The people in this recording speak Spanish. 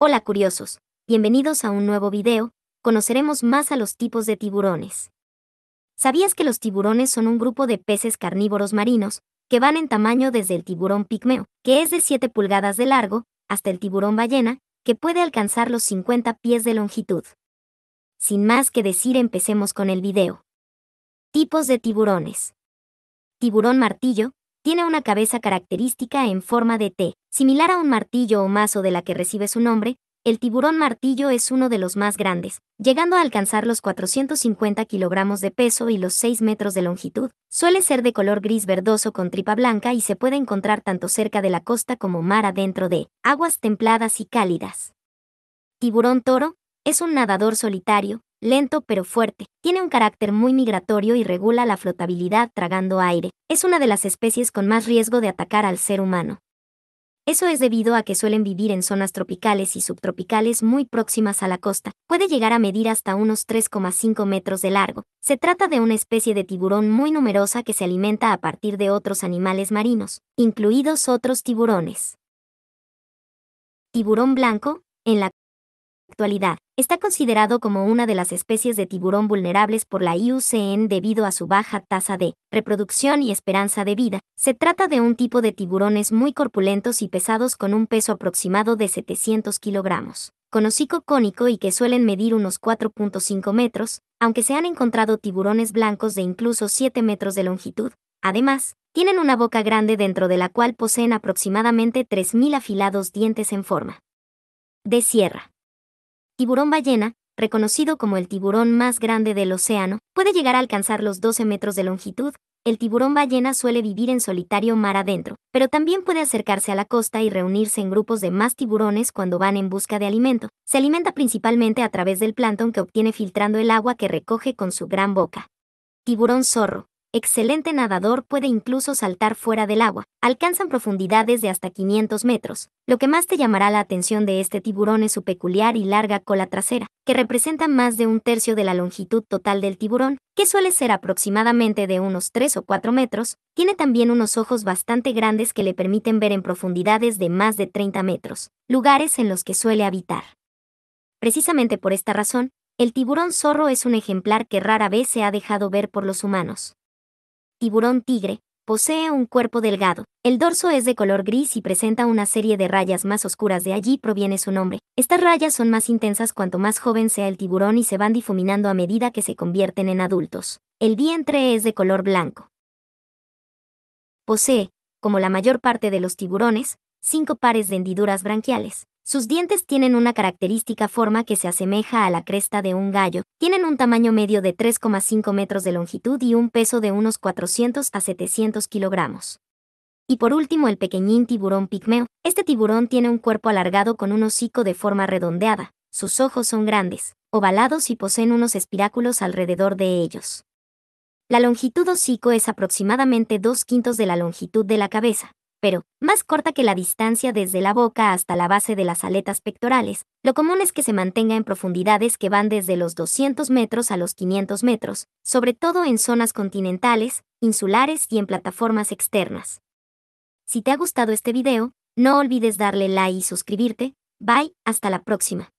Hola curiosos, bienvenidos a un nuevo video, conoceremos más a los tipos de tiburones. ¿Sabías que los tiburones son un grupo de peces carnívoros marinos, que van en tamaño desde el tiburón pigmeo, que es de 7 pulgadas de largo, hasta el tiburón ballena, que puede alcanzar los 50 pies de longitud? Sin más que decir empecemos con el video. Tipos de tiburones. Tiburón martillo, tiene una cabeza característica en forma de T, similar a un martillo o mazo de la que recibe su nombre. El tiburón martillo es uno de los más grandes, llegando a alcanzar los 450 kilogramos de peso y los 6 metros de longitud. Suele ser de color gris verdoso con tripa blanca y se puede encontrar tanto cerca de la costa como mar adentro de aguas templadas y cálidas. Tiburón toro, es un nadador solitario, lento pero fuerte. Tiene un carácter muy migratorio y regula la flotabilidad tragando aire. Es una de las especies con más riesgo de atacar al ser humano. Eso es debido a que suelen vivir en zonas tropicales y subtropicales muy próximas a la costa. Puede llegar a medir hasta unos 3,5 metros de largo. Se trata de una especie de tiburón muy numerosa que se alimenta a partir de otros animales marinos, incluidos otros tiburones. Tiburón blanco, en la actualidad, está considerado como una de las especies de tiburón vulnerables por la IUCN debido a su baja tasa de reproducción y esperanza de vida. Se trata de un tipo de tiburones muy corpulentos y pesados con un peso aproximado de 700 kilogramos, con hocico cónico y que suelen medir unos 4.5 metros, aunque se han encontrado tiburones blancos de incluso 7 metros de longitud. Además, tienen una boca grande dentro de la cual poseen aproximadamente 3.000 afilados dientes en forma de sierra tiburón ballena, reconocido como el tiburón más grande del océano, puede llegar a alcanzar los 12 metros de longitud. El tiburón ballena suele vivir en solitario mar adentro, pero también puede acercarse a la costa y reunirse en grupos de más tiburones cuando van en busca de alimento. Se alimenta principalmente a través del plancton que obtiene filtrando el agua que recoge con su gran boca. Tiburón zorro excelente nadador puede incluso saltar fuera del agua. Alcanzan profundidades de hasta 500 metros. Lo que más te llamará la atención de este tiburón es su peculiar y larga cola trasera, que representa más de un tercio de la longitud total del tiburón, que suele ser aproximadamente de unos 3 o 4 metros. Tiene también unos ojos bastante grandes que le permiten ver en profundidades de más de 30 metros, lugares en los que suele habitar. Precisamente por esta razón, el tiburón zorro es un ejemplar que rara vez se ha dejado ver por los humanos tiburón tigre, posee un cuerpo delgado. El dorso es de color gris y presenta una serie de rayas más oscuras, de allí proviene su nombre. Estas rayas son más intensas cuanto más joven sea el tiburón y se van difuminando a medida que se convierten en adultos. El vientre es de color blanco. Posee, como la mayor parte de los tiburones, cinco pares de hendiduras branquiales. Sus dientes tienen una característica forma que se asemeja a la cresta de un gallo, tienen un tamaño medio de 3,5 metros de longitud y un peso de unos 400 a 700 kilogramos. Y por último el pequeñín tiburón pigmeo. Este tiburón tiene un cuerpo alargado con un hocico de forma redondeada, sus ojos son grandes, ovalados y poseen unos espiráculos alrededor de ellos. La longitud hocico es aproximadamente dos quintos de la longitud de la cabeza, pero más corta que la distancia desde la boca hasta la base de las aletas pectorales. Lo común es que se mantenga en profundidades que van desde los 200 metros a los 500 metros, sobre todo en zonas continentales, insulares y en plataformas externas. Si te ha gustado este video, no olvides darle like y suscribirte. Bye, hasta la próxima.